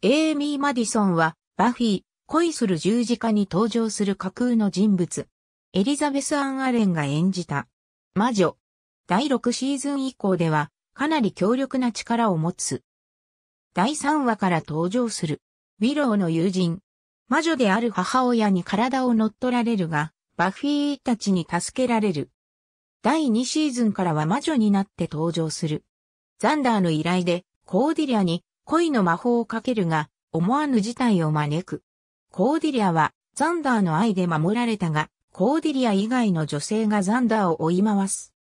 エーミー・マディソンは、バフィー、恋する十字架に登場する架空の人物。エリザベス・アン・アレンが演じた。魔女。第6シーズン以降では、かなり強力な力を持つ。第3話から登場する。ウィローの友人。魔女である母親に体を乗っ取られるが、バフィーたちに助けられる。第2シーズンからは魔女になって登場する。ザンダーの依頼で、コーディリアに恋の魔法をかけるが、思わぬ事態を招く。コーディリアは、ザンダーの愛で守られたが、コーディリア以外の女性がザンダーを追い回す。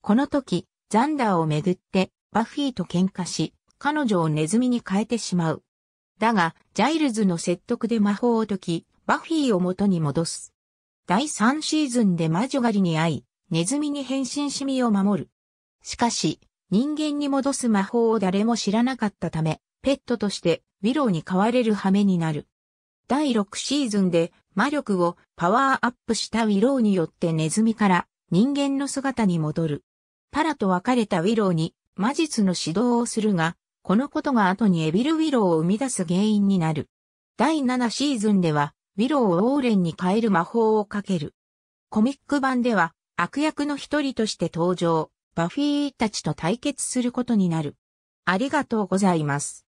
この時、ザンダーをめぐって、バフィーと喧嘩し、彼女をネズミに変えてしまう。だが、ジャイルズの説得で魔法を解き、バフィーを元に戻す。第3シーズンで魔女狩りに会い、ネズミに変身し身を守る。しかし、人間に戻す魔法を誰も知らなかったため、ペットとしてウィローに飼われる羽目になる。第6シーズンで魔力をパワーアップしたウィローによってネズミから人間の姿に戻る。パラと別れたウィローに魔術の指導をするが、このことが後にエビル・ウィローを生み出す原因になる。第7シーズンでは、ウィローをオーレンに変える魔法をかける。コミック版では、悪役の一人として登場、バフィーたちと対決することになる。ありがとうございます。